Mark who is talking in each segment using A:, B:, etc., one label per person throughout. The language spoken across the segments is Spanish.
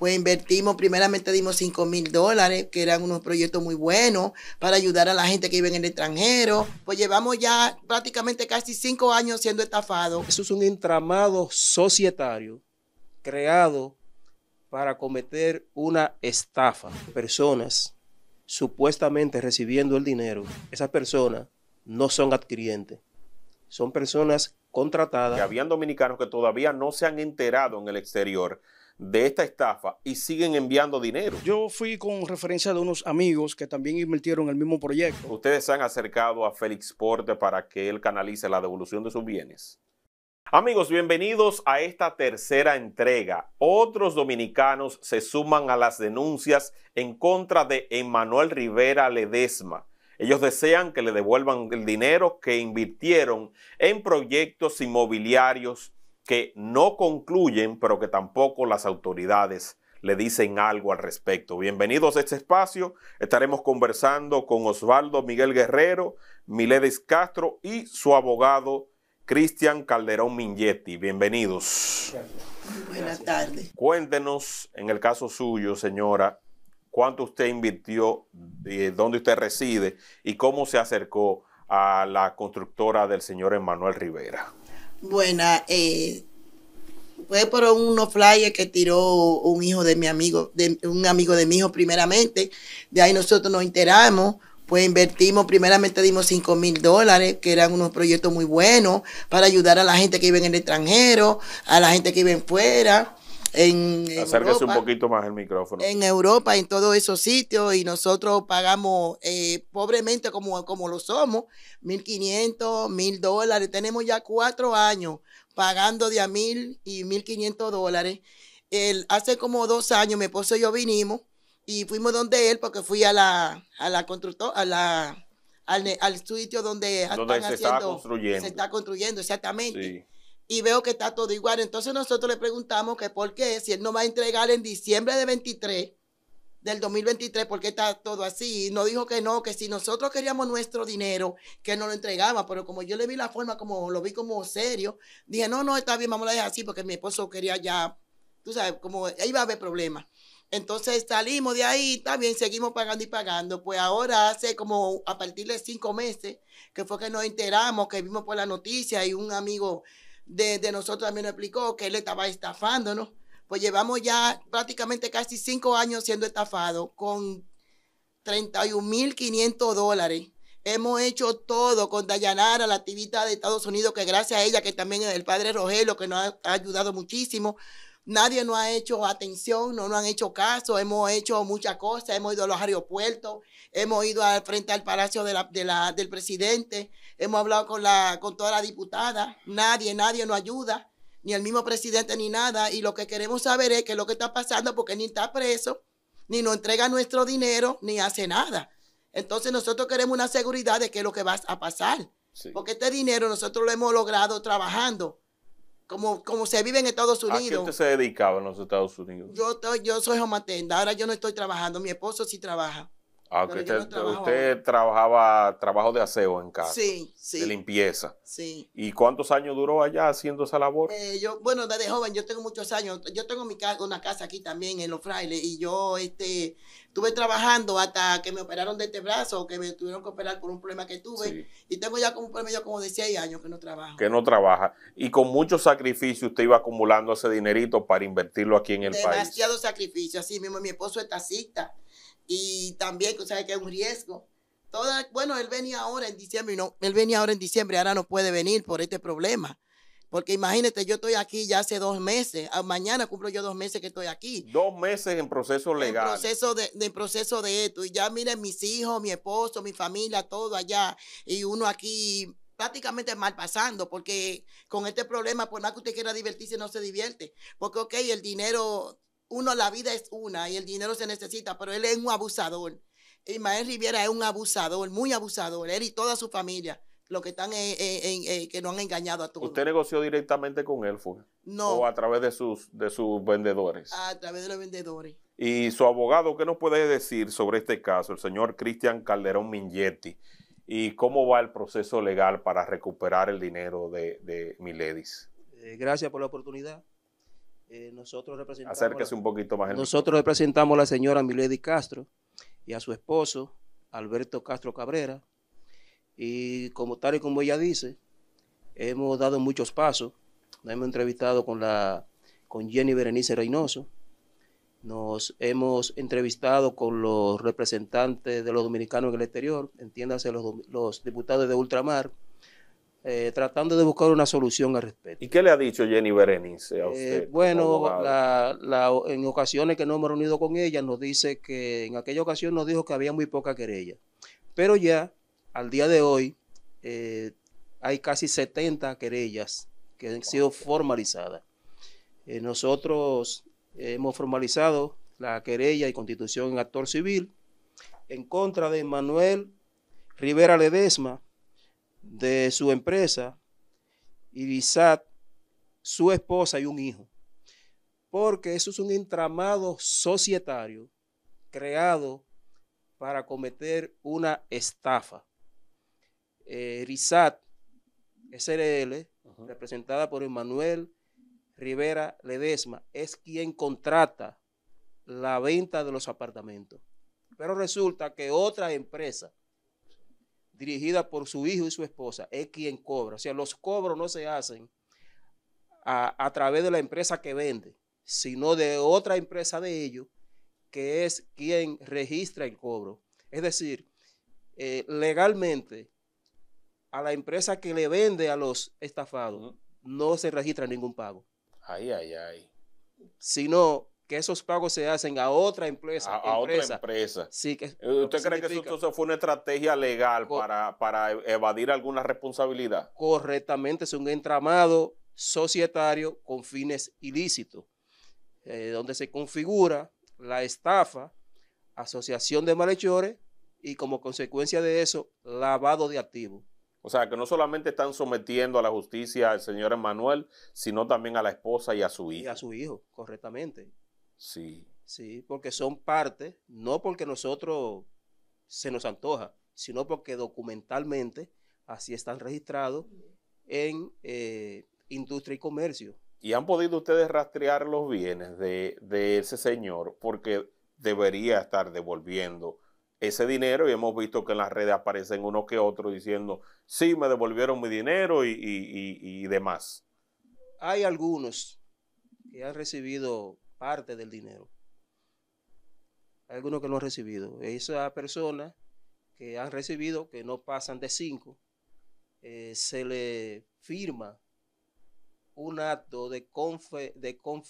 A: pues invertimos, primeramente dimos 5 mil dólares, que eran unos proyectos muy buenos para ayudar a la gente que vive en el extranjero. Pues llevamos ya prácticamente casi cinco años siendo estafados. Eso es un entramado societario creado
B: para cometer una estafa. Personas supuestamente recibiendo el dinero, esas personas no son adquirientes. Son personas
C: contratadas. habían dominicanos que todavía no se han enterado en el exterior de esta estafa y siguen enviando dinero. Yo
D: fui con referencia de unos amigos que también invirtieron en el mismo
C: proyecto. Ustedes se han acercado a Félix Porte para que él canalice la devolución de sus bienes. Amigos, bienvenidos a esta tercera entrega. Otros dominicanos se suman a las denuncias en contra de Emmanuel Rivera Ledesma. Ellos desean que le devuelvan el dinero que invirtieron en proyectos inmobiliarios que no concluyen, pero que tampoco las autoridades le dicen algo al respecto. Bienvenidos a este espacio. Estaremos conversando con Osvaldo Miguel Guerrero, Miledes Castro y su abogado Cristian Calderón Mingetti. Bienvenidos.
A: Buenas tardes.
C: Cuéntenos, en el caso suyo, señora, cuánto usted invirtió, dónde usted reside y cómo se acercó a la constructora del señor Emanuel Rivera
A: buena. Eh, fue por unos flyers que tiró un hijo de mi amigo, de, un amigo de mi hijo primeramente. De ahí nosotros nos enteramos, pues invertimos, primeramente dimos 5 mil dólares, que eran unos proyectos muy buenos para ayudar a la gente que vive en el extranjero, a la gente que vive fuera. En, Acérquese un poquito
C: más el micrófono.
A: En Europa, en todos esos sitios, y nosotros pagamos eh, pobremente como, como lo somos, mil 1.500, mil dólares. Tenemos ya cuatro años pagando de a mil y mil 1.500 dólares. hace como dos años mi esposo y yo vinimos y fuimos donde él porque fui a la, a la constructora, a la, al, sitio donde, se, está construyendo. se está construyendo, exactamente. Sí y veo que está todo igual. Entonces nosotros le preguntamos que por qué, si él no va a entregar en diciembre de 23, del 2023, por qué está todo así. Y nos dijo que no, que si nosotros queríamos nuestro dinero, que no lo entregaba. Pero como yo le vi la forma, como lo vi como serio, dije, no, no, está bien, vamos a dejar así, porque mi esposo quería ya, tú sabes, como ahí va a haber problemas. Entonces salimos de ahí, también seguimos pagando y pagando. Pues ahora hace como a partir de cinco meses, que fue que nos enteramos, que vimos por la noticia y un amigo de, nosotros también nos explicó que él estaba estafándonos. Pues llevamos ya prácticamente casi cinco años siendo estafado con 31.500 dólares. Hemos hecho todo con Dayanara, la activista de Estados Unidos, que gracias a ella, que también el padre Rogelio, que nos ha ayudado muchísimo, nadie nos ha hecho atención, no nos han hecho caso, hemos hecho muchas cosas, hemos ido a los aeropuertos, hemos ido al frente al palacio del presidente, hemos hablado con, la, con toda la diputada, nadie, nadie nos ayuda, ni el mismo presidente ni nada, y lo que queremos saber es qué es lo que está pasando porque ni está preso, ni nos entrega nuestro dinero, ni hace nada. Entonces nosotros queremos una seguridad de qué es lo que va a pasar. Porque este dinero nosotros lo hemos logrado trabajando como, se vive en Estados Unidos. ¿A qué usted
C: se dedicaba en los Estados Unidos?
A: Yo, yo soy homatenda, ahora yo no estoy trabajando, mi esposo sí trabaja.
C: Ah, usted, trabajaba trabajo de aseo en casa. De limpieza. Sí. ¿Y cuántos años duró allá haciendo esa labor?
A: Eh, bueno, desde joven, yo tengo muchos años. Yo tengo mi casa, una casa aquí también en Los Frailes y yo este, estuve trabajando hasta que me operaron de este brazo, que me tuvieron que operar por un problema que tuve. Y tengo ya como un promedio como de seis años que no trabajo.
C: Que no trabaja. Y con mucho sacrificio usted iba acumulando ese dinerito para invertirlo aquí en el país. Demasiado
A: sacrificio, así mismo. Mi esposo es taxista y también, o sea, que es un riesgo. Toda, bueno, él venía ahora en diciembre, no, él venía ahora en diciembre, ahora no puede venir por este problema. Porque imagínate, yo estoy aquí ya hace dos meses. Ah, mañana cumplo yo dos meses que estoy aquí. Dos
C: meses en proceso legal. En
A: proceso de, de proceso de esto. Y ya miren mis hijos, mi esposo, mi familia, todo allá. Y uno aquí prácticamente mal pasando, porque con este problema, por más que usted quiera divertirse, no se divierte. Porque, ok, el dinero uno, la vida es una y el dinero se necesita, pero él es un abusador. Ismael Riviera es un abusador, muy abusador, él y toda su familia, lo que están eh, que no han engañado a todos.
C: ¿Usted negoció directamente con él, fue? No. ¿O a través de sus, de sus vendedores?
A: A través de los vendedores.
C: Y su abogado, ¿qué nos puede decir sobre este caso, el señor Cristian Calderón Mingetti? ¿Y cómo va el proceso legal para recuperar el dinero de, de Miledis?
B: Eh, gracias por la oportunidad. Eh, nosotros representamos. Nosotros representamos a la señora Milady Castro y a su esposo, Alberto Castro Cabrera. Y como tal y como ella dice, hemos dado muchos pasos. Nos hemos entrevistado con, la, con Jenny Berenice Reynoso. Nos hemos entrevistado con los representantes de los dominicanos en el exterior, entiéndase los diputados de ultramar, eh, tratando de buscar una solución al
C: respecto. ¿Y qué le ha dicho Jenny Berenice a eh, usted? bueno,
B: en ocasiones que no hemos reunido con ella, nos dice que en aquella ocasión nos dijo que había muy poca querella. Pero ya, al día de hoy, eh, hay casi 70 querellas que han sido formalizadas. nosotros hemos formalizado la querella y constitución en actor civil en contra de Manuel Rivera Ledesma, de su empresa, Rizat, su esposa y un hijo. Porque eso es un entramado societario creado para cometer una estafa. Eh, Rizat SRL, representada por Emanuel Rivera Ledesma, es quien contrata la venta de los apartamentos. Pero resulta que otra empresa dirigida por su hijo y su esposa, es quien cobra. O sea, los cobros no se hacen a, través de la empresa que vende, sino de otra empresa de ellos, que es quien registra el cobro. Es decir, eh, legalmente, a la empresa que le vende a los estafados, no se registra ningún pago. Ay, ay, ay. Sino que esos pagos se
C: hacen a otra empresa. A, otra empresa. Eh, ¿Usted cree que eso fue una estrategia legal para, e, evadir alguna responsabilidad?
B: Correctamente, es un entramado societario con fines ilícitos, eh, donde se configura la estafa, asociación de malhechores y como consecuencia de eso,
C: lavado de activos. O sea, que no solamente están sometiendo a la justicia al señor Emanuel, sino también a la esposa y a su hijo. Y a
B: su hijo, correctamente. Sí. Sí, porque son parte, no porque nosotros se nos antoja, sino porque documentalmente así están registrados en eh, industria y comercio.
C: ¿Y han podido ustedes rastrear los bienes de, ese señor? Porque debería estar devolviendo ese dinero y hemos visto que en las redes aparecen unos que otros diciendo, sí, me devolvieron mi dinero y demás.
B: Hay algunos que han recibido parte del dinero. algunos que lo han recibido. Esas personas que han recibido, que no pasan de cinco, eh, se le firma un acto de, de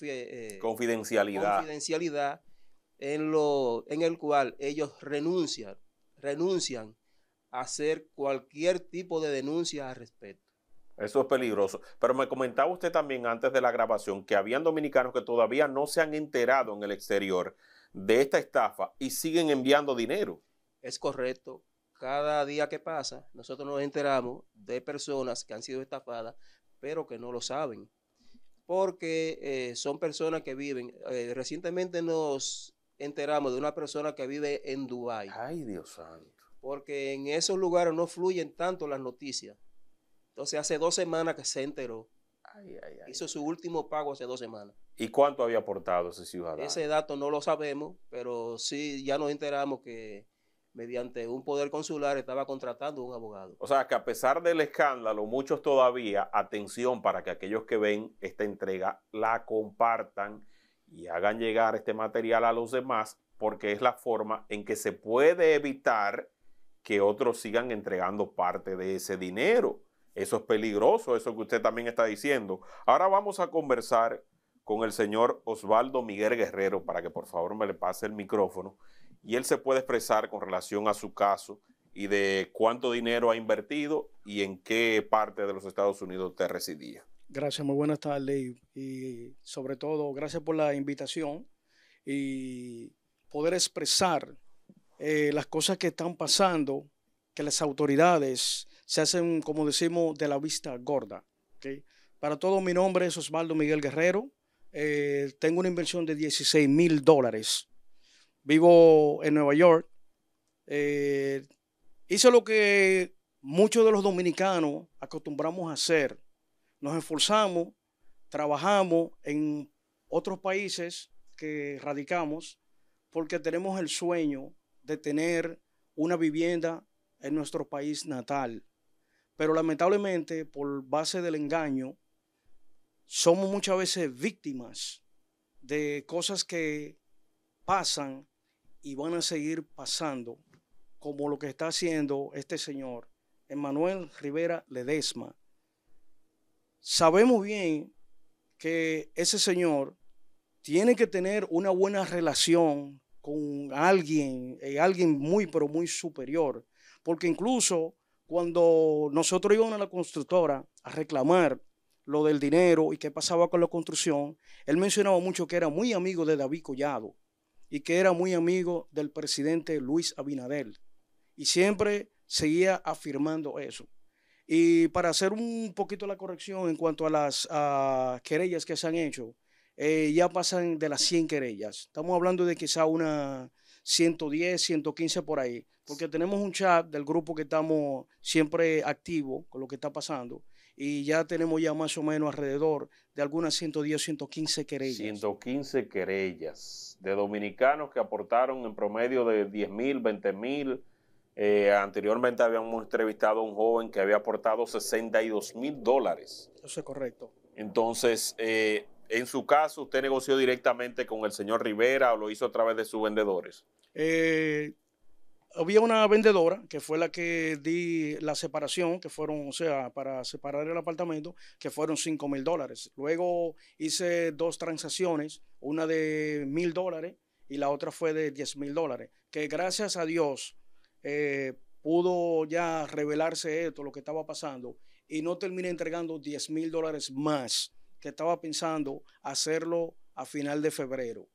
B: eh,
C: confidencialidad.
B: en, lo, en el cual ellos renuncian, renuncian a hacer cualquier tipo de denuncia al
C: respecto. Eso es peligroso. Pero me comentaba usted también antes de la grabación que habían dominicanos que todavía no se han enterado en el exterior de esta estafa y siguen enviando dinero.
B: Es correcto. Cada día que pasa, nosotros nos enteramos de personas que han sido estafadas, pero que no lo saben. Porque eh, son personas que viven. Eh, recientemente nos enteramos de una persona que vive en Dubái. Ay, Dios santo. Porque en esos lugares no fluyen tanto las noticias. Entonces hace dos semanas que se enteró. hizo su último pago hace dos semanas.
C: ¿Y cuánto había aportado ese ciudadano? Ese
B: dato no lo sabemos, pero sí ya nos enteramos que mediante un poder consular estaba contratando a un abogado.
C: O sea que a pesar del escándalo, muchos todavía, atención para que aquellos que ven esta entrega la compartan y hagan llegar este material a los demás, porque es la forma en que se puede evitar que otros sigan entregando parte de ese dinero eso es peligroso, eso que usted también está diciendo. Ahora vamos a conversar con el señor Osvaldo Miguel Guerrero para que por favor me le pase el micrófono y él se puede expresar con relación a su caso y de cuánto dinero ha invertido y en qué parte de los Estados Unidos usted residía.
D: Gracias, muy buenas tardes y sobre todo gracias por la invitación y poder expresar eh, las cosas que están pasando que las autoridades se hacen, como decimos, de la vista gorda. Para todo, mi nombre es Osvaldo Miguel Guerrero. Eh, tengo una inversión de 16 mil dólares. Vivo en Nueva York. Eh, hice lo que muchos de los dominicanos acostumbramos a hacer. Nos esforzamos, trabajamos en otros países que radicamos porque tenemos el sueño de tener una vivienda en nuestro país natal. Pero lamentablemente, por base del engaño, somos muchas veces víctimas de cosas que pasan y van a seguir pasando, como lo que está haciendo este señor, Emmanuel Rivera Ledesma. Sabemos bien que ese señor tiene que tener una buena relación con alguien, eh, alguien muy, pero muy superior, porque incluso cuando nosotros íbamos a la constructora a reclamar lo del dinero y qué pasaba con la construcción, él mencionaba mucho que era muy amigo de David Collado y que era muy amigo del presidente Luis Abinadel. Y siempre seguía afirmando eso. Y para hacer un poquito la corrección en cuanto a las querellas que se han hecho, eh, ya pasan de las 100 querellas. Estamos hablando de quizá una 110, 115 por ahí, porque tenemos un chat del grupo que estamos siempre activo con lo que está pasando y ya tenemos ya más o menos
C: alrededor de algunas 110, 115 querellas. 115 querellas de dominicanos que aportaron en promedio de 10 mil, 20 mil. Eh, anteriormente habíamos entrevistado a un joven que había aportado 62 mil dólares.
D: Eso es correcto.
C: Entonces, eh, en su caso, ¿usted negoció directamente con el señor Rivera o lo hizo a través de sus vendedores?
D: Eh, había una vendedora que fue la que di la separación, que fueron, o sea, para separar el apartamento, que fueron 5 mil dólares. Luego hice dos transacciones, una de mil dólares y la otra fue de 10 mil dólares, que gracias a Dios eh, pudo ya revelarse esto, lo que estaba pasando, y no terminé entregando 10 mil dólares más que estaba pensando hacerlo a final de febrero.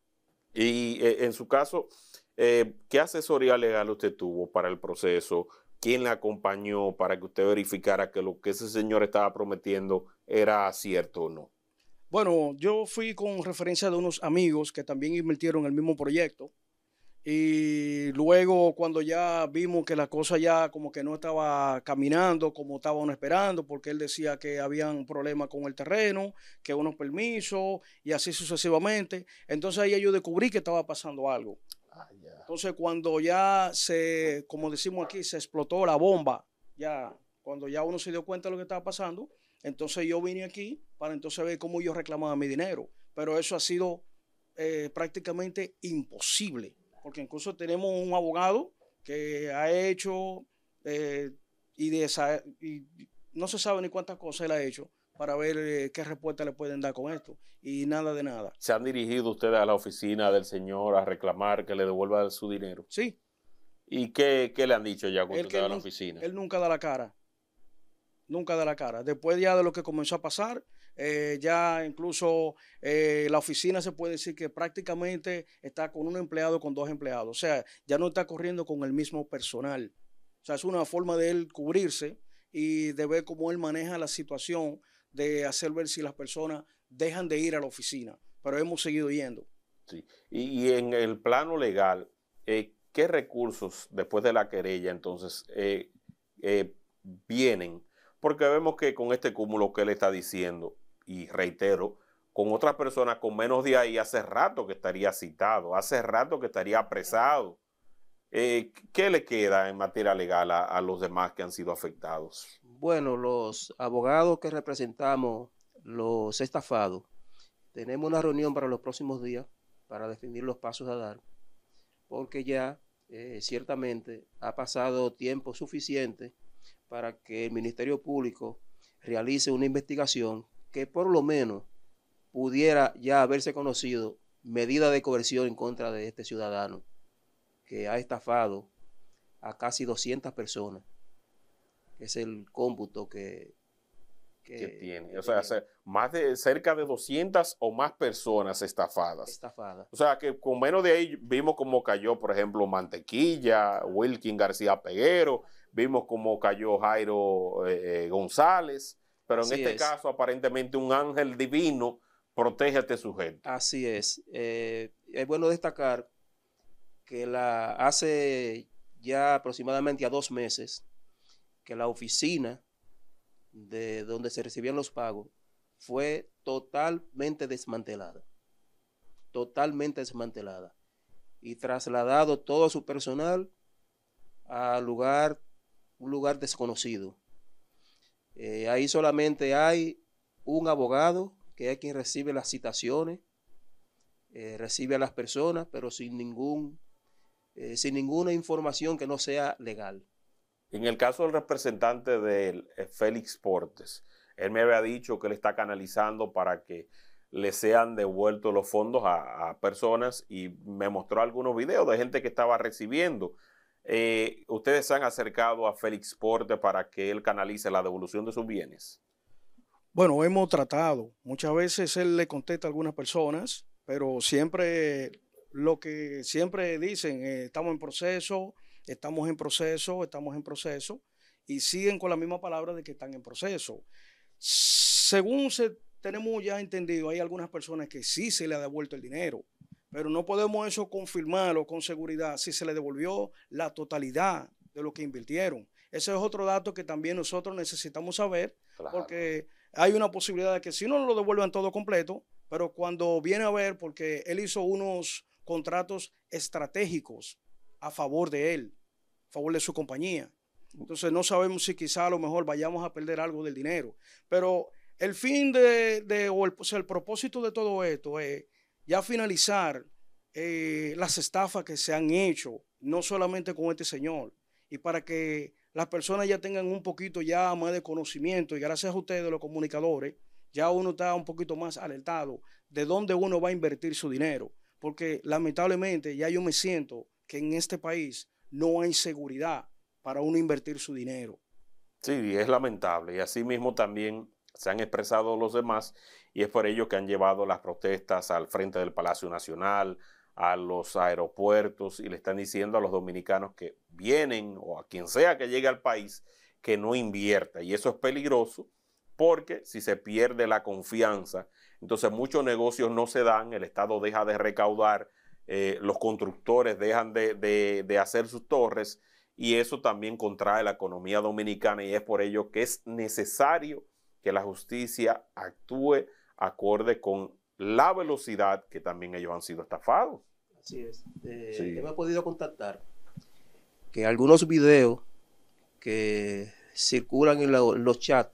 C: Y eh, en su caso, eh, ¿qué asesoría legal usted tuvo para el proceso? ¿Quién la acompañó para que usted verificara que lo que ese señor estaba prometiendo era cierto o no?
D: Bueno, yo fui con referencia de unos amigos que también invirtieron en el mismo proyecto. Y luego cuando ya vimos que la cosa ya como que no estaba caminando como estaba uno esperando, porque él decía que habían problemas con el terreno, que unos permisos y así sucesivamente. Entonces ahí yo descubrí que estaba pasando algo. Ah, entonces cuando ya se, como decimos aquí, se explotó la bomba, ya cuando ya uno se dio cuenta de lo que estaba pasando, entonces yo vine aquí para entonces ver cómo yo reclamaba mi dinero. Pero eso ha sido eh, prácticamente imposible porque incluso tenemos un abogado que ha hecho eh, y, no se sabe ni cuántas cosas él ha hecho para ver eh, qué respuesta le pueden dar con esto. Y nada de nada.
C: ¿Se han dirigido ustedes a la oficina del señor a reclamar que le devuelva su dinero? Sí. ¿Y qué, le han dicho ya cuando usted a la oficina? Él
D: nunca da la cara. Nunca da la cara. Después ya de lo que comenzó a pasar, eh, ya incluso eh, la oficina se puede decir que prácticamente está con un empleado, con dos empleados. O sea, ya no está corriendo con el mismo personal. O sea, es una forma de él cubrirse y de ver cómo él maneja la situación, de hacer ver si las personas dejan de ir a la oficina. Pero hemos seguido yendo.
C: Sí. Y, en el plano legal, eh, ¿qué recursos después de la querella entonces vienen? Porque vemos que con este cúmulo que él está diciendo, y reitero, con otras personas con menos de ahí hace rato que estaría citado, hace rato que estaría apresado. Eh, ¿Qué le queda en materia legal a, los demás que han sido afectados?
B: Bueno, los abogados que representamos los estafados, tenemos una reunión para los próximos días para definir los pasos a dar, porque ya eh, ciertamente ha pasado tiempo suficiente para que el Ministerio Público realice una investigación que por lo menos pudiera ya haberse conocido medida de coerción en contra de este ciudadano que ha estafado a casi 200 personas.
C: Es el cómputo que,
B: tiene.
C: o sea, más de cerca de 200 o más personas estafadas. Estafadas. O sea, que con menos de ahí vimos cómo cayó, por ejemplo, Mantequilla, Wilkin García Peguero, vimos cómo cayó Jairo eh, eh, González. Pero en este caso, aparentemente, un ángel divino protege a este sujeto.
B: Así es. Eh, es bueno destacar que la, hace ya aproximadamente a dos meses que la oficina de donde se recibían los pagos fue totalmente desmantelada. Totalmente desmantelada. Y trasladado todo su personal a lugar, un lugar desconocido eh, ahí solamente hay un abogado que es quien recibe las citaciones, eh, recibe a las personas, pero sin, ningún, eh, sin ninguna información que no sea legal.
C: En el caso del representante de Félix Portes, él me había dicho que él está canalizando para que le sean devueltos los fondos a personas y me mostró algunos videos de gente que estaba recibiendo eh, ¿Ustedes se han acercado a Félix Porte para que él canalice la devolución de sus bienes?
D: Bueno, hemos tratado. Muchas veces él le contesta a algunas personas, pero siempre lo que siempre dicen, eh, estamos en proceso, estamos en proceso, estamos en proceso, y siguen con la misma palabra de que están en proceso. Según se, tenemos ya entendido, hay algunas personas que sí se le ha devuelto el dinero, pero no podemos eso confirmarlo con seguridad si se le devolvió la totalidad de lo que invirtieron. Ese es otro dato que también nosotros necesitamos saber, porque hay una posibilidad de que si no lo devuelvan todo completo, pero cuando viene a ver, porque él hizo unos contratos estratégicos a favor de él, a favor de su compañía. Entonces no sabemos si quizá a lo mejor vayamos a perder algo del dinero. Pero el fin de, de o el propósito de todo esto es ya finalizar eh, las estafas que se han hecho, no solamente con este señor, y para que las personas ya tengan un poquito ya más de conocimiento, y gracias a ustedes, los comunicadores, ya uno está un poquito más alertado de dónde uno va a invertir su dinero, porque lamentablemente ya yo me siento que en este país no hay seguridad para uno invertir su
C: dinero. Sí, es lamentable. Y así mismo también se han expresado los demás y es por ello que han llevado las protestas al frente del Palacio Nacional, a los aeropuertos y le están diciendo a los dominicanos que vienen o a quien sea que llegue al país que no invierta. Y eso es peligroso porque si se pierde la confianza, entonces muchos negocios no se dan, el Estado deja de recaudar, eh, los constructores dejan de, de hacer sus torres y eso también contrae la economía dominicana y es por ello que es necesario que la justicia actúe acorde con la velocidad que también ellos han sido estafados. Así es. Eh, sí. he
B: podido contactar que algunos videos que circulan en, los chats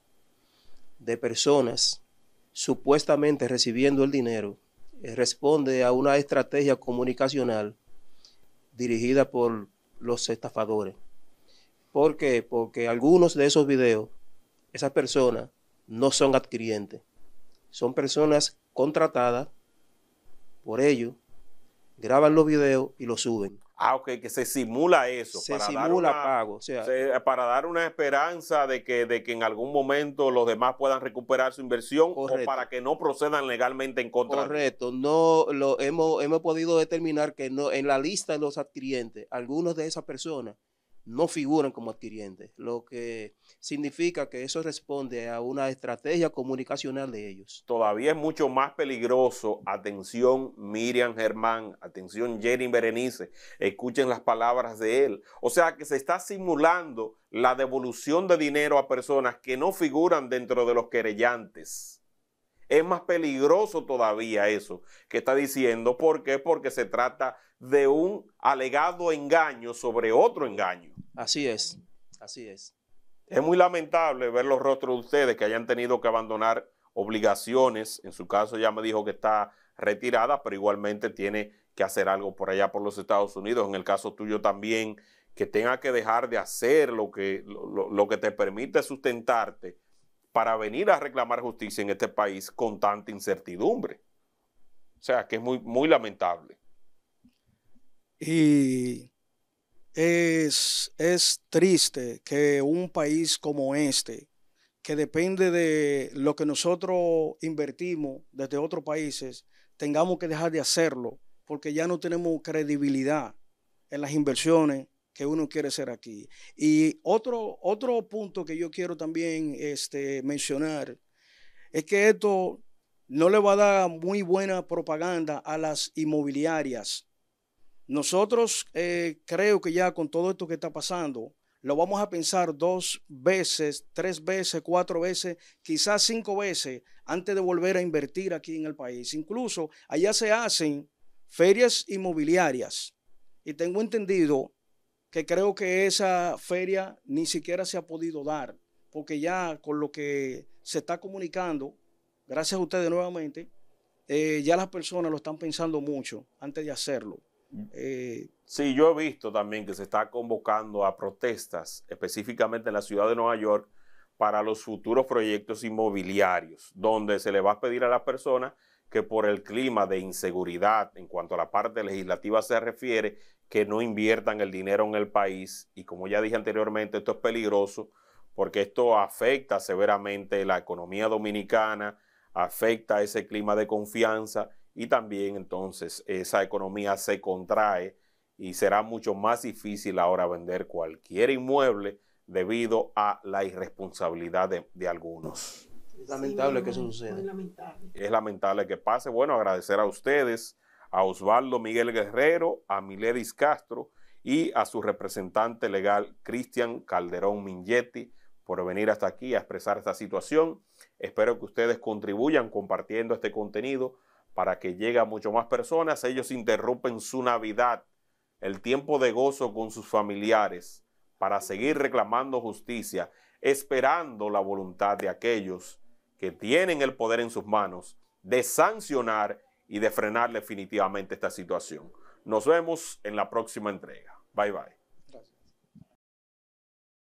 B: de personas supuestamente recibiendo el dinero eh, responde a una estrategia comunicacional dirigida por los estafadores. ¿Por qué? Porque algunos de esos videos, esas personas no son adquirientes. Son personas contratadas por ellos, graban los videos y los suben.
C: Ah, ok, que se simula eso. Se para simula dar pago. para dar una esperanza de que, de que en algún momento los demás puedan recuperar su inversión o para que no procedan legalmente en contra. Correcto.
B: No, lo, hemos, hemos podido determinar que no, en la lista de los adquirientes, algunos de esas personas no figuran como adquirientes, lo que significa que eso responde a una estrategia comunicacional de ellos.
C: Todavía es mucho más peligroso, atención Miriam Germán, atención Jenny Berenice, escuchen las palabras de él. O sea que se está simulando la devolución de dinero a personas que no figuran dentro de los querellantes. Es más peligroso todavía eso que está diciendo. ¿Por qué? Porque se trata de un alegado engaño sobre otro engaño. Así es, así es. Es muy lamentable ver los rostros de ustedes que hayan tenido que abandonar obligaciones. En su caso ya me dijo que está retirada, pero igualmente tiene que hacer algo por allá por los Estados Unidos. En el caso tuyo también, que tenga que dejar de hacer lo que, que te permite sustentarte para venir a reclamar justicia en este país con tanta incertidumbre. O sea, que es muy, muy lamentable.
D: Y es, triste que un país como este, que depende de lo que nosotros invertimos desde otros países, tengamos que dejar de hacerlo porque ya no tenemos credibilidad en las inversiones que uno quiere hacer aquí. Y otro, otro punto que yo quiero también este, mencionar es que esto no le va a dar muy buena propaganda a las inmobiliarias nosotros eh, creo que ya con todo esto que está pasando, lo vamos a pensar dos veces, tres veces, cuatro veces, quizás cinco veces antes de volver a invertir aquí en el país. Incluso allá se hacen ferias inmobiliarias y tengo entendido que creo que esa feria ni siquiera se ha podido dar, porque ya con lo que se está comunicando, gracias a ustedes nuevamente, eh, ya las personas lo están pensando mucho antes de hacerlo.
C: Eh, sí, yo he visto también que se está convocando a protestas, específicamente en la ciudad de Nueva York, para los futuros proyectos inmobiliarios, donde se le va a pedir a las personas que por el clima de inseguridad en cuanto a la parte legislativa se refiere, que no inviertan el dinero en el país. Y como ya dije anteriormente, esto es peligroso porque esto afecta severamente la economía dominicana, afecta ese clima de confianza y también entonces esa economía se contrae y será mucho más difícil ahora vender cualquier inmueble debido a la irresponsabilidad de, algunos. Es lamentable que eso suceda. Es lamentable que pase. Bueno, agradecer a ustedes, a Osvaldo Miguel Guerrero, a Miledis Castro y a su representante legal, Cristian Calderón Mingetti, por venir hasta aquí a expresar esta situación. Espero que ustedes contribuyan compartiendo este contenido para que llegue a mucho más personas. Ellos interrumpen su Navidad, el tiempo de gozo con sus familiares, para seguir reclamando justicia, esperando la voluntad de aquellos que tienen el poder en sus manos de sancionar y de frenar definitivamente esta situación. Nos vemos en la próxima entrega. Bye bye.